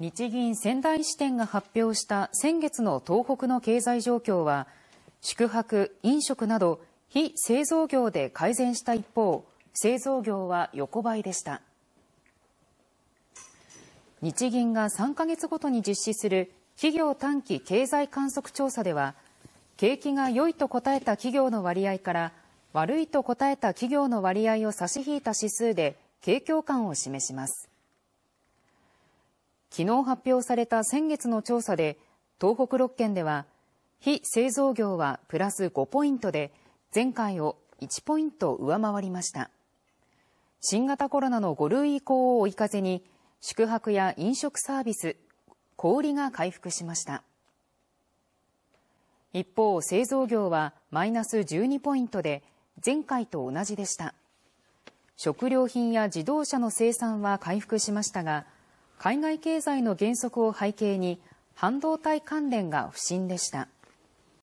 日銀仙台支店が発表した先月の東北の経済状況は宿泊飲食など非製造業で改善した一方製造業は横ばいでした日銀が3か月ごとに実施する企業短期経済観測調査では景気が良いと答えた企業の割合から悪いと答えた企業の割合を差し引いた指数で景況感を示します昨日発表された先月の調査で、東北6県では、非製造業はプラス5ポイントで、前回を1ポイント上回りました。新型コロナの5類移行を追い風に、宿泊や飲食サービス、小売が回復しました。一方、製造業はマイナス12ポイントで、前回と同じでした。食料品や自動車の生産は回復しましたが、海外経済の減速を背景に半導体関連が不振でした。